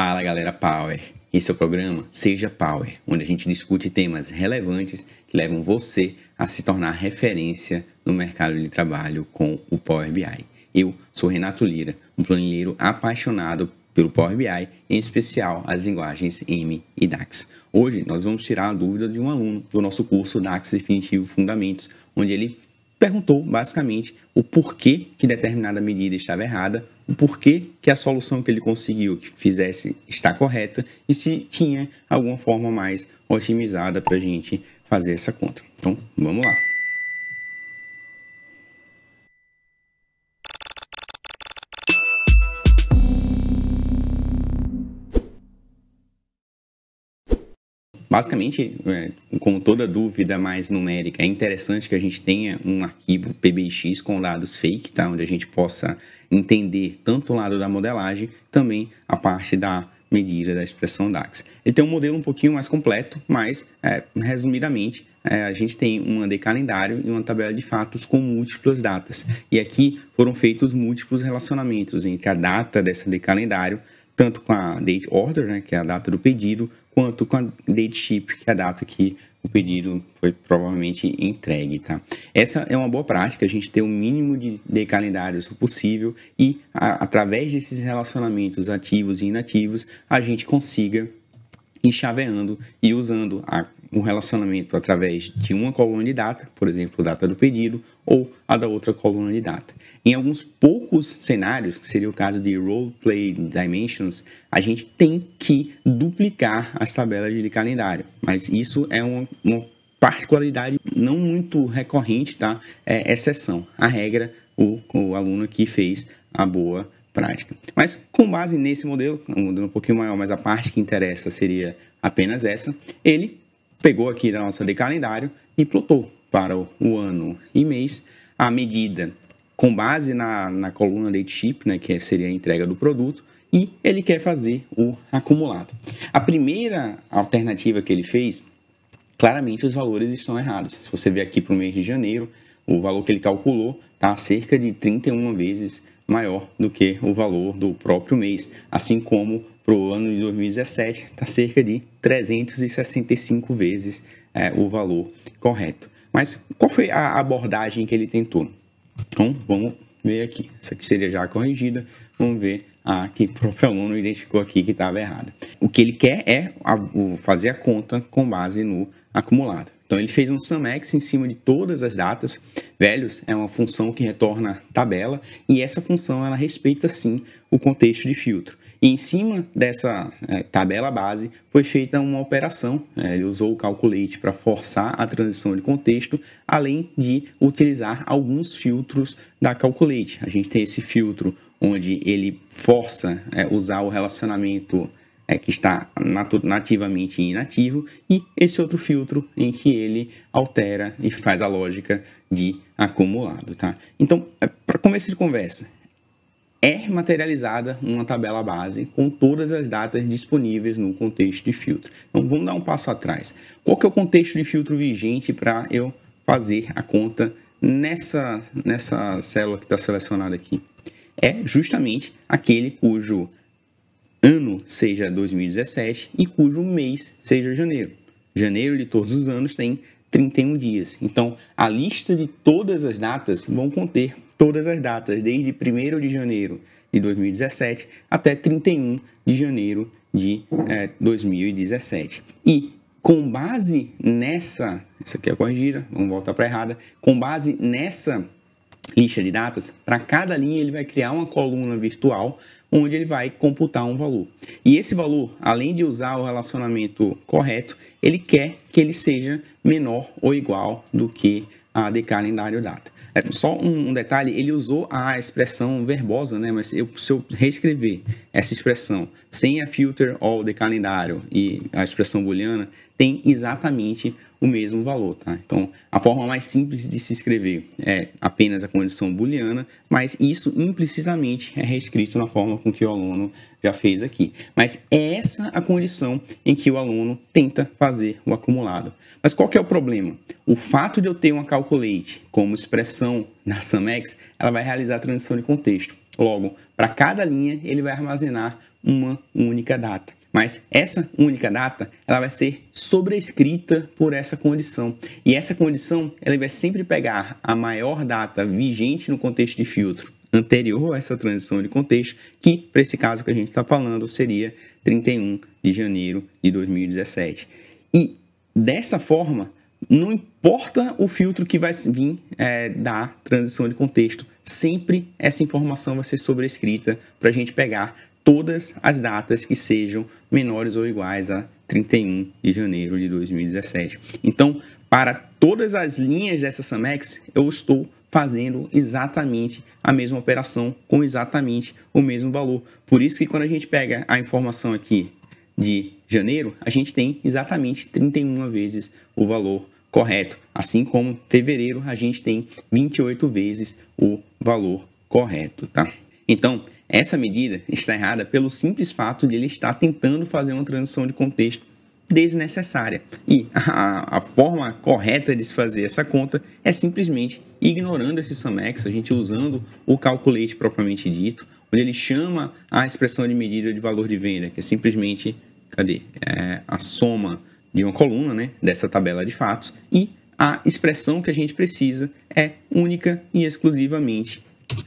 Fala galera Power! Esse é o programa Seja Power, onde a gente discute temas relevantes que levam você a se tornar referência no mercado de trabalho com o Power BI. Eu sou Renato Lira, um planilheiro apaixonado pelo Power BI, em especial as linguagens M e DAX. Hoje nós vamos tirar a dúvida de um aluno do nosso curso DAX Definitivo Fundamentos, onde ele perguntou basicamente o porquê que determinada medida estava errada o porquê que a solução que ele conseguiu que fizesse está correta e se tinha alguma forma mais otimizada para a gente fazer essa conta. Então, vamos lá. Basicamente, é, com toda dúvida mais numérica, é interessante que a gente tenha um arquivo PBX com dados fake, tá? onde a gente possa entender tanto o lado da modelagem, também a parte da medida da expressão DAX. Ele tem um modelo um pouquinho mais completo, mas, é, resumidamente, é, a gente tem um AD calendário e uma tabela de fatos com múltiplas datas. E aqui foram feitos múltiplos relacionamentos entre a data dessa AD calendário, tanto com a date order, né, que é a data do pedido, quanto com a date chip, que é a data que o pedido foi provavelmente entregue, tá? Essa é uma boa prática, a gente ter o mínimo de, de calendários possível e a, através desses relacionamentos ativos e inativos, a gente consiga enxaveando e usando a um relacionamento através de uma coluna de data, por exemplo, data do pedido, ou a da outra coluna de data. Em alguns poucos cenários, que seria o caso de Roleplay Dimensions, a gente tem que duplicar as tabelas de calendário, mas isso é uma, uma particularidade não muito recorrente, tá? É exceção. A regra, o, o aluno aqui fez a boa prática. Mas com base nesse modelo, mudando um pouquinho maior, mas a parte que interessa seria apenas essa, ele pegou aqui na nossa de calendário e plotou para o ano e mês a medida com base na, na coluna de chip, né, que é, seria a entrega do produto, e ele quer fazer o acumulado. A primeira alternativa que ele fez, claramente os valores estão errados. Se você ver aqui para o mês de janeiro, o valor que ele calculou está cerca de 31 vezes maior do que o valor do próprio mês, assim como para o ano de 2017 está cerca de 365 vezes é, o valor correto. Mas qual foi a abordagem que ele tentou? Então vamos ver aqui. Essa aqui seria já corrigida. Vamos ver a que o próprio aluno identificou aqui que estava errada. O que ele quer é fazer a conta com base no acumulado. Então ele fez um SumX em cima de todas as datas. Velhos é uma função que retorna tabela e essa função ela respeita sim o contexto de filtro. E em cima dessa é, tabela base foi feita uma operação. É, ele usou o Calculate para forçar a transição de contexto, além de utilizar alguns filtros da Calculate. A gente tem esse filtro onde ele força é, usar o relacionamento é, que está nativamente inativo, e esse outro filtro em que ele altera e faz a lógica de acumulado. Tá? Então, é, para começo de conversa, é materializada uma tabela base com todas as datas disponíveis no contexto de filtro. Então vamos dar um passo atrás. Qual que é o contexto de filtro vigente para eu fazer a conta nessa, nessa célula que está selecionada aqui? É justamente aquele cujo ano seja 2017 e cujo mês seja janeiro. Janeiro de todos os anos tem 31 dias. Então, a lista de todas as datas vão conter todas as datas, desde 1 de janeiro de 2017 até 31 de janeiro de é, eh, 2017. E com base nessa, isso aqui é corrigida, vamos voltar para errada, com base nessa lista de datas, para cada linha ele vai criar uma coluna virtual onde ele vai computar um valor. E esse valor, além de usar o relacionamento correto, ele quer que ele seja menor ou igual do que a ah, de calendário data. É, só um, um, detalhe, ele usou a expressão verbosa, né? Mas eu, se eu reescrever essa expressão sem a filter all de calendário e a expressão booleana, tem exatamente o mesmo valor. Tá? Então, a forma mais simples de se escrever é apenas a condição booleana, mas isso implicitamente é reescrito na forma com que o aluno já fez aqui. Mas é essa a condição em que o aluno tenta fazer o acumulado. Mas qual que é o problema? O fato de eu ter uma calculate como expressão na Samex, ela vai realizar a transição de contexto. Logo, para cada linha, ele vai armazenar uma única data. Mas essa única data, ela vai ser sobrescrita por essa condição. E essa condição, ela vai sempre pegar a maior data vigente no contexto de filtro anterior a essa transição de contexto, que para esse caso que a gente está falando seria 31 de janeiro de 2017. E dessa forma, não importa o filtro que vai vir é, da transição de contexto, sempre essa informação vai ser sobrescrita para a gente pegar todas as datas que sejam menores ou iguais a 31 de janeiro de 2017. Então, para todas as linhas dessa Samex, eu estou fazendo exatamente a mesma operação com exatamente o mesmo valor. Por isso que quando a gente pega a informação aqui de janeiro, a gente tem exatamente 31 vezes o valor correto, assim como fevereiro a gente tem 28 vezes o valor correto, tá? Então, essa medida está errada pelo simples fato de ele estar tentando fazer uma transição de contexto desnecessária. E a, a, forma correta de se fazer essa conta é simplesmente ignorando esse SAMEX, a gente usando o calculate propriamente dito, onde ele chama a expressão de medida de valor de venda, que é simplesmente cadê? É a soma de uma coluna né, dessa tabela de fatos, e a expressão que a gente precisa é única e exclusivamente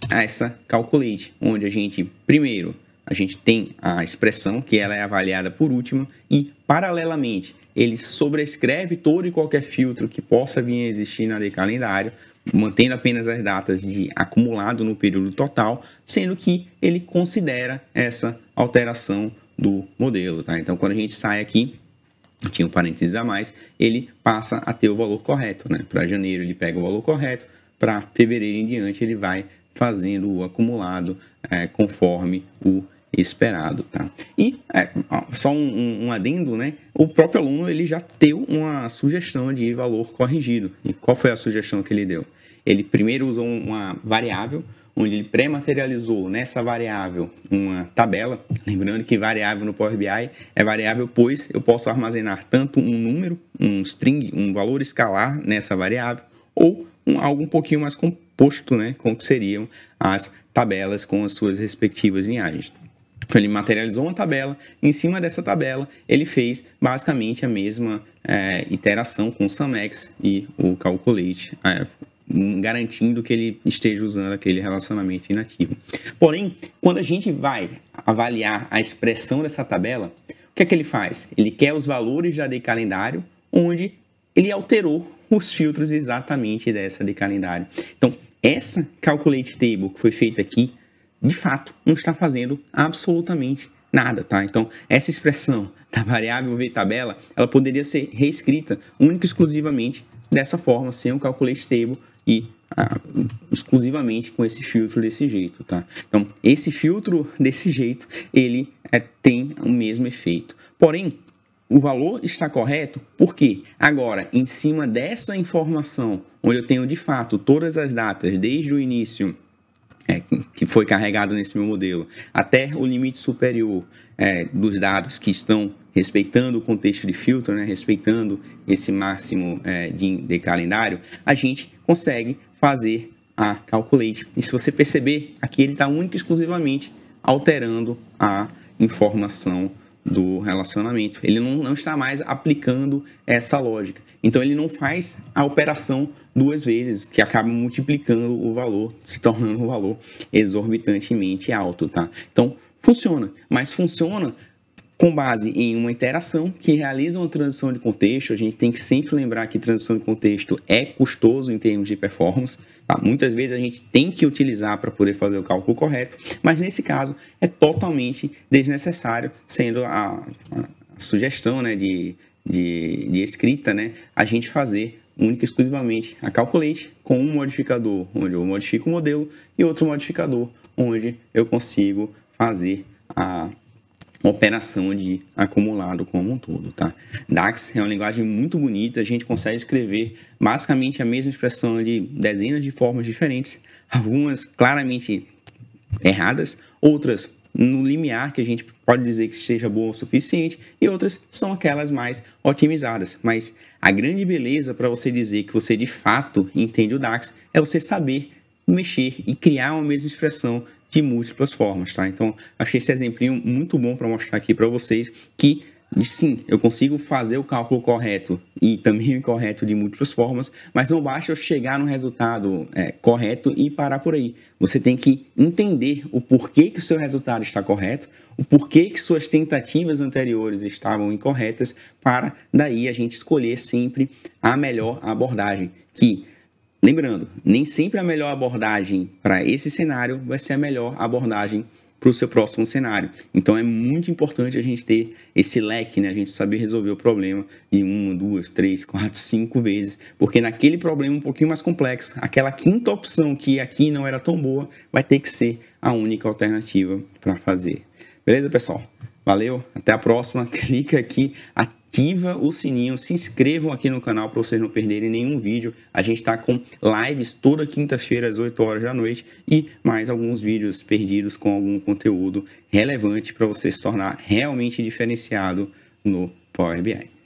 essa calculate, onde a gente, primeiro, a gente tem a expressão que ela é avaliada por último e, paralelamente, ele sobrescreve todo e qualquer filtro que possa vir a existir na lei calendário, mantendo apenas as datas de acumulado no período total, sendo que ele considera essa alteração do modelo. Tá? Então, quando a gente sai aqui, tinha um parênteses a mais, ele passa a ter o valor correto. Né? Para janeiro ele pega o valor correto, para fevereiro em diante ele vai fazendo o acumulado é, conforme o esperado, tá? E é, só um, um, adendo, né? O próprio aluno ele já deu uma sugestão de valor corrigido. E qual foi a sugestão que ele deu? Ele primeiro usou uma variável onde ele pré-materializou nessa variável uma tabela, lembrando que variável no Power BI é variável pois eu posso armazenar tanto um número, um string, um valor escalar nessa variável ou um, algo um pouquinho mais composto né, com o que seriam as tabelas com as suas respectivas linhagens. ele materializou uma tabela, em cima dessa tabela ele fez basicamente a mesma é, iteração com o Samex e o Calculate, é, garantindo que ele esteja usando aquele relacionamento inativo. Porém, quando a gente vai avaliar a expressão dessa tabela, o que é que ele faz? Ele quer os valores da de calendário onde ele alterou os filtros exatamente dessa de calendário. Então, essa Calculate Table que foi feita aqui, de fato, não está fazendo absolutamente nada, tá? Então, essa expressão da variável tabela, ela poderia ser reescrita única e exclusivamente dessa forma, sem o um Calculate Table e ah, exclusivamente com esse filtro desse jeito, tá? Então, esse filtro desse jeito, ele é, tem o mesmo efeito. Porém, o valor está correto porque agora, em cima dessa informação, onde eu tenho de fato todas as datas desde o início é, que foi carregado nesse meu modelo até o limite superior é, dos dados que estão respeitando o contexto de filtro, né, respeitando esse máximo é, de, de calendário, a gente consegue fazer a calculate. E se você perceber, aqui ele está único e exclusivamente alterando a informação do relacionamento. Ele não, não está mais aplicando essa lógica. Então ele não faz a operação duas vezes, que acaba multiplicando o valor, se tornando um valor exorbitantemente alto, tá? Então funciona, mas funciona com base em uma interação que realiza uma transição de contexto. A gente tem que sempre lembrar que transição de contexto é custoso em termos de performance. Tá? Muitas vezes a gente tem que utilizar para poder fazer o cálculo correto, mas nesse caso é totalmente desnecessário, sendo a, a sugestão né, de, de, de escrita né, a gente fazer única e exclusivamente a Calculate, com um modificador onde eu modifico o modelo e outro modificador onde eu consigo fazer a operação de acumulado como um todo, tá? DAX é uma linguagem muito bonita, a gente consegue escrever basicamente a mesma expressão de dezenas de formas diferentes, algumas claramente erradas, outras no limiar que a gente pode dizer que seja boa o suficiente e outras são aquelas mais otimizadas. Mas a grande beleza para você dizer que você de fato entende o DAX é você saber mexer e criar uma mesma expressão de múltiplas formas, tá? Então, achei esse exemplinho muito bom para mostrar aqui para vocês que sim, eu consigo fazer o cálculo correto e também o incorreto de múltiplas formas, mas não basta eu chegar no resultado é, correto e parar por aí. Você tem que entender o porquê que o seu resultado está correto, o porquê que suas tentativas anteriores estavam incorretas, para daí a gente escolher sempre a melhor abordagem, que Lembrando, nem sempre a melhor abordagem para esse cenário vai ser a melhor abordagem para o seu próximo cenário. Então é muito importante a gente ter esse leque, né? A gente saber resolver o problema em uma, duas, três, quatro, cinco vezes, porque naquele problema um pouquinho mais complexo, aquela quinta opção que aqui não era tão boa, vai ter que ser a única alternativa para fazer. Beleza, pessoal? Valeu, até a próxima. Clica aqui ativa o sininho, se inscrevam aqui no canal para vocês não perderem nenhum vídeo. A gente está com lives toda quinta-feira às 8 horas da noite e mais alguns vídeos perdidos com algum conteúdo relevante para você se tornar realmente diferenciado no Power BI.